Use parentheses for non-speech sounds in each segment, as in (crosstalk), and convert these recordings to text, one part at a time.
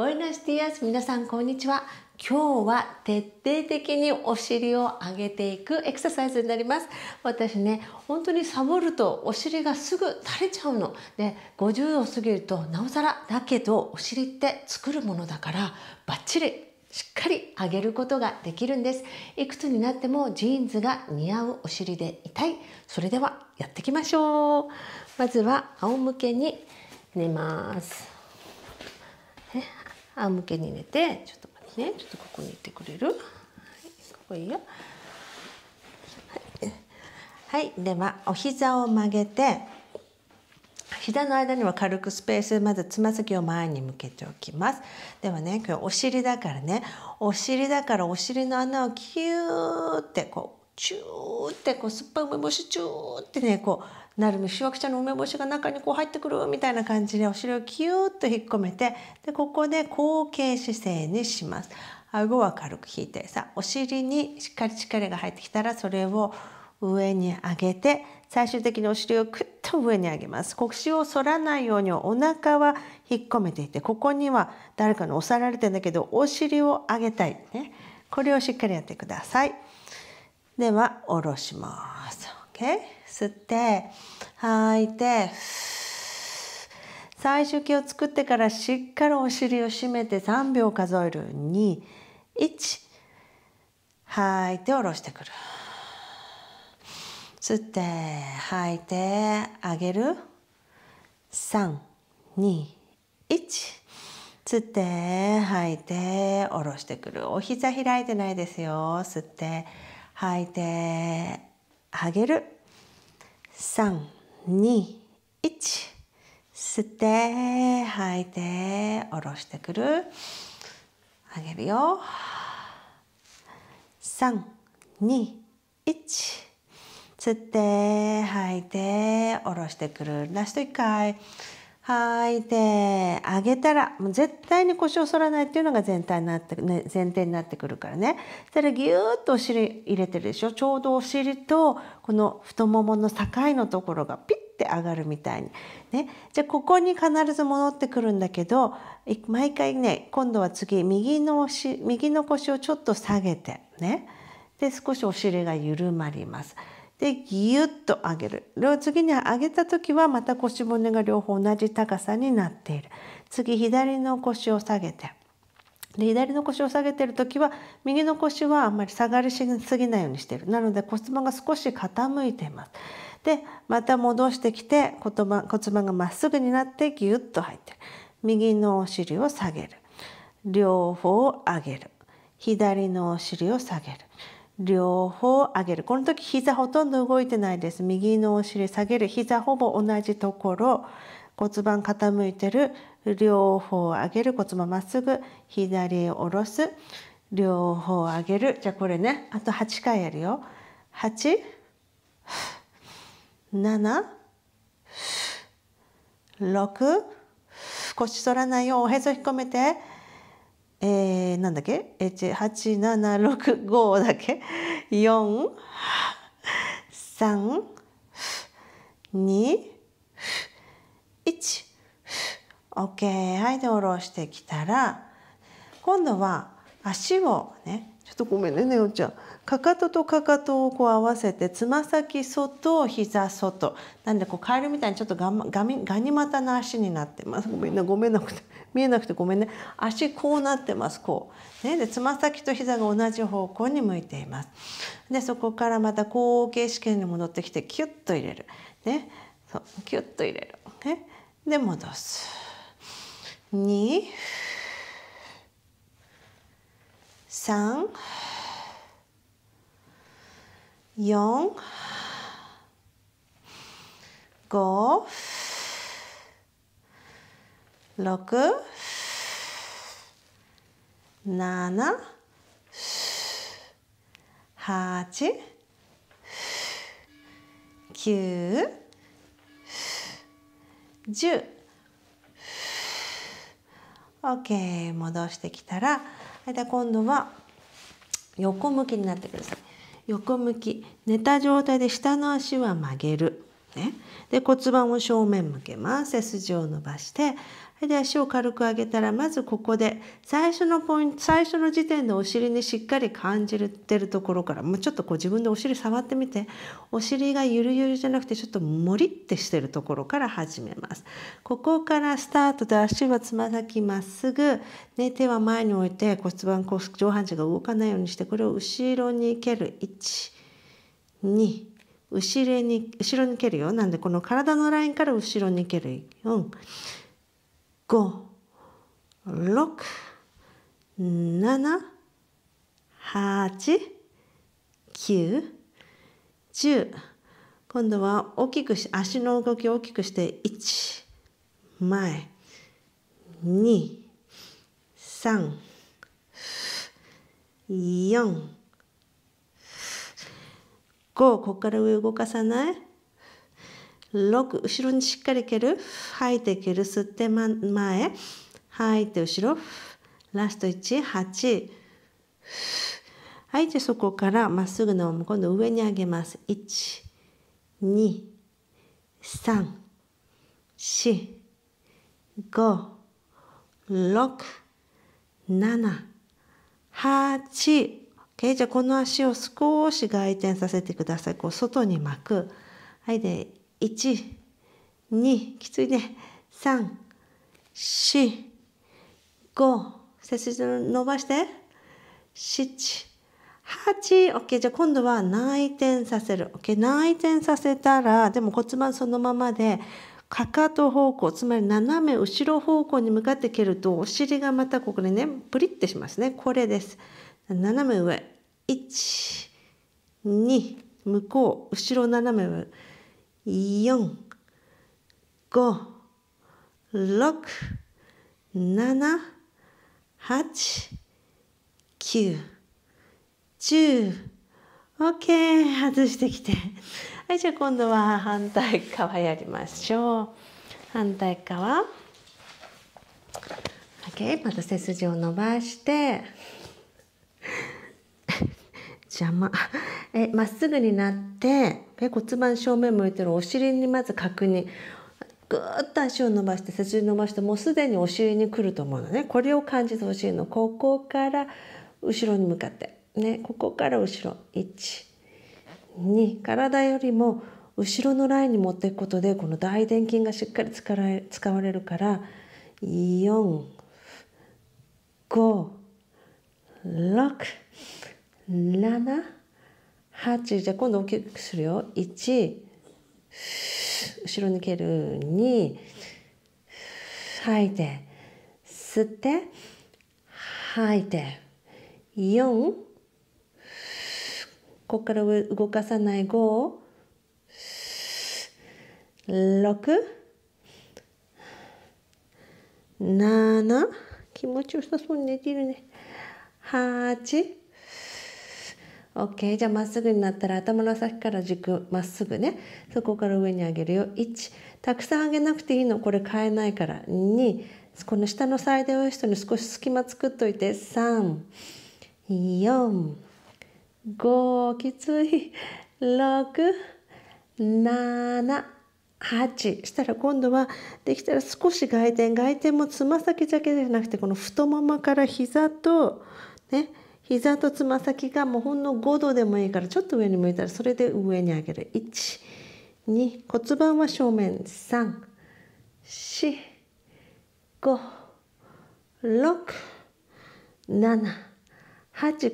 ボエナスティアス皆さんこんにちは今日は徹底的にお尻を上げていくエクササイズになります私ね本当にサボるとお尻がすぐ垂れちゃうので50を過ぎるとなおさらだけどお尻って作るものだからバッチリしっかり上げることができるんですいくつになってもジーンズが似合うお尻でいたいそれではやっていきましょうまずは仰向けに寝ます仰向けに寝てちょっと待ってねちょっとここにいてくれる、はい、ここいいよはい、はい、ではお膝を曲げて膝の間には軽くスペースまずつま先を前に向けておきますではね今日お尻だからねお尻だからお尻の穴をキューってこうチューってこう酸っぱい梅干しチューってねこうなるのわちゃの梅干しが中にこう入ってくるみたいな感じでお尻をキューッと引っ込めてでここで後傾姿勢にします。顎は軽く引いてさお尻にしっかり力が入ってきたらそれを上に上げて最終的にお尻をクッと上に上げます腰を反らないようにお腹は引っ込めていてここには誰かに押さえられてんだけどお尻を上げたいねこれをしっかりやってください。では下ろします。OK? 吸って吐いて最終形を作ってからしっかりお尻を締めて3秒数える21吐いて下ろしてくる吸って吐いて上げる321吸って吐いて下ろしてくるお膝開いてないですよ吸って吐いて上げる321吸って吐いて下ろしてくる上げるよ321吸って吐いて下ろしてくるラスト1回。吐いで上げたらもう絶対に腰を反らないっていうのが全体になって、ね、前提になってくるからねそしたらギューッとお尻入れてるでしょちょうどお尻とこの太ももの境のところがピッて上がるみたいにねじゃあここに必ず戻ってくるんだけど毎回ね今度は次右の右の腰をちょっと下げてねで少しお尻が緩まります。でギュッと上げる次に上げた時はまた腰骨が両方同じ高さになっている次左の腰を下げてで左の腰を下げてる時は右の腰はあんまり下がりすぎないようにしてるなので骨盤が少し傾いていますでまた戻してきて骨盤骨盤がまっすぐになってギュッと入ってる右のお尻を下げる両方上げる左のお尻を下げる両方上げるこの時膝ほとんど動いてないです右のお尻下げる膝ほぼ同じところ骨盤傾いてる両方上げる骨盤まっすぐ左へ下ろす両方上げるじゃあこれねあと8回やるよ8 7 6腰反らないよおへそ引っ込めて。えー、なんだっけ ?8765 だっけ ?4、3、2、1。OK。はい。で、下ろしてきたら、今度は足をね、ちょっとごめんね、ねおちゃん。かかととかかとをこう合わせて、つま先外、膝外。なんで、こうカエルみたいにちょっとが、ま、がみ、ガニ股の足になってます。ごめんな、ごめんなくて。見えなくてごめんね足こうなってますこう。ね、でつま先と膝が同じ方向に向いています。でそこからまた後傾試験に戻ってきてキュッと入れる。ね、そうキュッと入れる。ね、で戻す。2 3四、五、6、7、8、9、10。OK。戻してきたら、今度は横向きになってください。横向き。寝た状態で下の足は曲げる。ね。で骨盤を正面向けます。背筋を伸ばして、で足を軽く上げたらまずここで最初のポイント最初の時点でお尻にしっかり感じてるところからもうちょっとこう自分でお尻触ってみてお尻がゆるゆるじゃなくてちょっともりってしてるところから始めますここからスタートで足はつま先まっすぐ、ね、手は前に置いて骨盤上半身が動かないようにしてこれを後ろに蹴る1 2後ろに後ろに蹴るよなんでこの体のラインから後ろに蹴る45678910今度は大きくし足の動きを大きくして1前234 5ここから上動かさない6後ろにしっかり蹴る吐いて蹴る吸って、前吐いて後ろラスト18はいじゃあそこからまっすぐのまま今度上に上げます1234567 8 OK じゃあこの足を少し外転させてくださいこう外に巻くはいで12きついね345背筋伸ばして7 8 OK じゃあ今度は内転させる OK 内転させたらでも骨盤そのままでかかと方向つまり斜め後ろ方向に向かって蹴るとお尻がまたここにねプリッてしますねこれです。斜め上12向こう後ろ斜め上4 5 6 7 8 9 10 OK 外してきて (laughs) はいじゃあ今度は反対側やりましょう反対側 OK また背筋を伸ばして邪魔 (laughs) えまっすぐになって骨盤正面向いてるお尻にまず確認ぐーっと足を伸ばして背筋伸ばしてもうすでにお尻に来ると思うのねこれを感じてほしいのここから後ろに向かってねここから後ろ12体よりも後ろのラインに持っていくことでこの大臀筋がしっかり使使われるから456 7、8じゃあ今度大きくするよ1後ろ抜ける2吐いて吸って吐いて4ここから動かさない5 6 7気持ちよさそうに寝てるね8 OK じゃあまっすぐになったら頭の先から軸まっすぐねそこから上に上げるよ1たくさん上げなくていいのこれ変えないから2この下の最大のウエストに少し隙間作っといて3 4 5きつい678したら今度はできたら少し外転外転もつま先だけじゃなくてこの太ももから膝とね膝とつま先がもうほんの5度でもいいからちょっと上に向いたらそれで上に上げる12骨盤は正面34567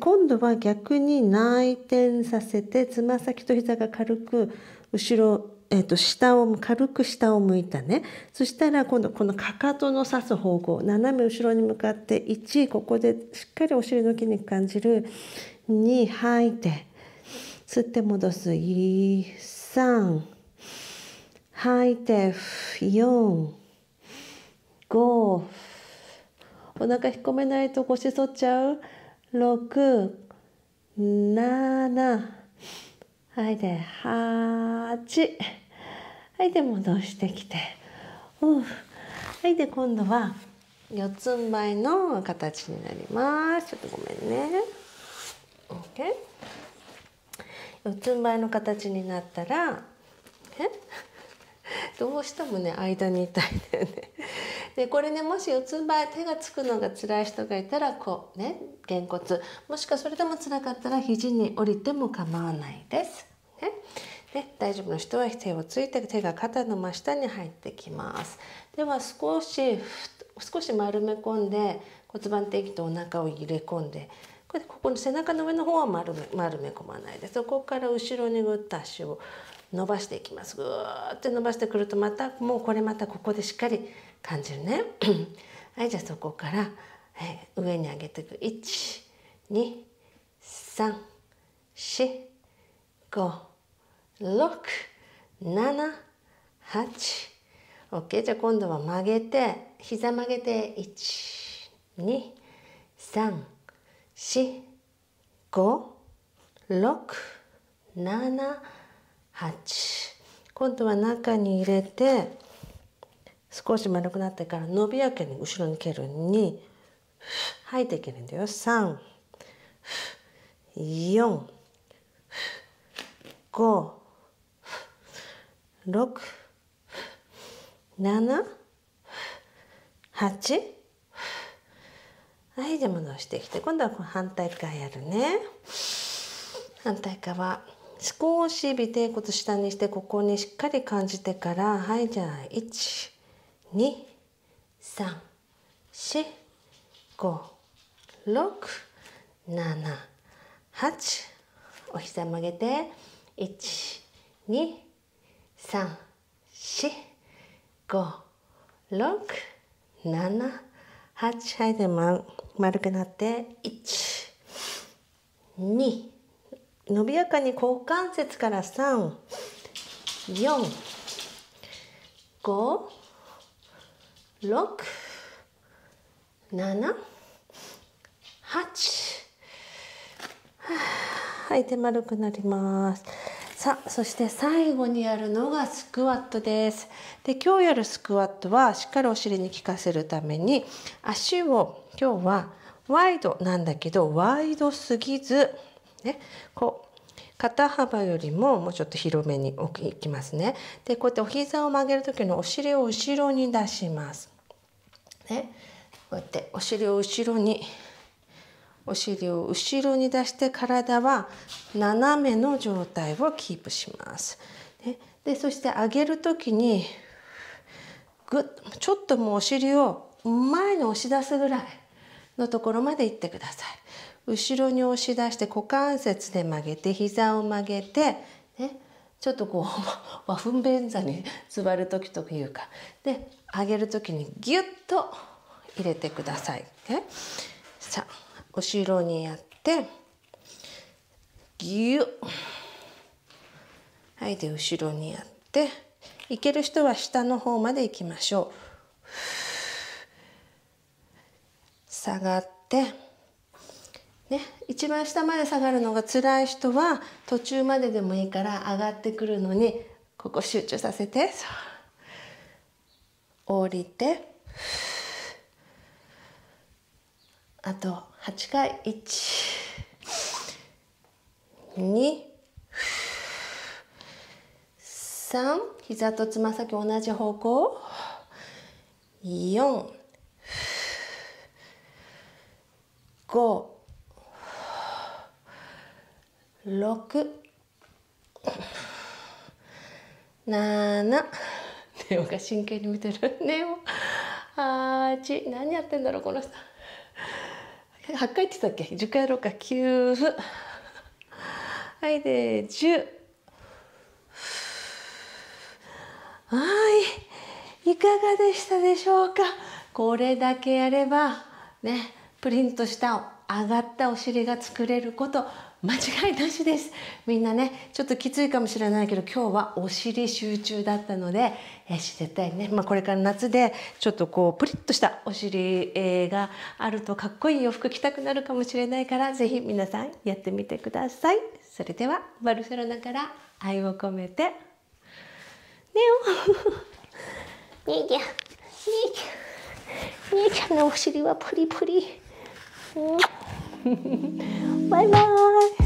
今度は逆に内転させてつま先と膝が軽く後ろえーと、下を軽く下を向いたねそしたら今度このかかとの刺す方向斜め後ろに向かって1ここでしっかりお尻の筋肉感じる2吐いて吸って戻す3吐いて4 5お腹引っ込めないと腰反っちゃう6 7はいで8はいで戻してきてうはいで今度は四つん這いの形になりますちょっとごめんね OK 四つん這いの形になったらえ (laughs) どうしてもね間にいたいんだよねでこれねもし四つん這い手がつくのが辛い人がいたらこうねげんこつもしくはそれでも辛かったら肘に降りても構わないです。ねね、大丈夫の人は手をついて手が肩の真下に入ってきます。では少し少し丸め込んで骨盤底筋とお腹を入れ込んでこれここの背中の上の方は丸め丸め込まないでそこから後ろにぐっと足を伸ばしていきますぐーって伸ばしてくるとまたもうこれまたここでしっかり感じるね (clears throat) はいじゃあそこから、えー、上に上げていく1 2 3 4 5 6 7 8ッ OK じゃあ今度は曲げて膝曲げて1 2 3 4 5 6 7 8今度は中に入れて少し丸くなってから伸びやかに後ろに蹴るに吐いていけるんだよ3 4 5 6 7 8はいじゃあ戻してきて今度は反対側やるね反対側少し尾てい骨下にしてここにしっかり感じてからはいじゃあ1 2、3、4、5、6、7、八お膝曲げて、1、2、3、4、5、6、7、八はい、で、ま、丸くなって、1、2、伸びやかに股関節から3、4、5、六、七、八。はい、手丸くなります。さあ、そして最後にやるのがスクワットです。で、今日やるスクワットはしっかりお尻に効かせるために足を今日はワイドなんだけどワイドすぎず、ね、こう肩幅よりももうちょっと広めに置きますね。でこうやってお膝を曲げる時のお尻を後ろに出します。ねこうやってお尻を後ろにお尻を後ろに出して体は斜めの状態をキープします。ね、でそして上げる時にぐっちょっともうお尻を前に押し出すぐらいのところまで行ってください。後ろに押し出して股関節で曲げて膝を曲げて、ね、ちょっとこう (laughs) 和風便座に座る時というかで上げる時にギュッと入れてください。ね、さあ後ろにやってギュッはいで後ろにやっていける人は下の方まで行きましょう。下がって。ね、一番下まで下がるのが辛い人は途中まででもいいから上がってくるのにここ集中させて降りてあと8回123膝とつま先同じ方向4 5 6、7、ネオが真剣に見てる。ネオ、8、何やってんだろう、この人。8回って言ったっけ ?10 回やろうか。9、はい、で、10。はい、いかがでしたでしょうかこれだけやれば、ね、プリントした上がったお尻が作れること間違いなしですみんなねちょっときついかもしれないけど今日はお尻集中だったので、え絶対ね、まあ、これから夏でちょっとこうプリッとしたお尻、があるとかっこいい洋服着たくなるかもしれないから是非皆さんやってみてくださいそれではバルセロナから愛を込めてねお兄ちゃん兄ちゃん兄ちゃんのお尻はプリプリ、うん拜拜。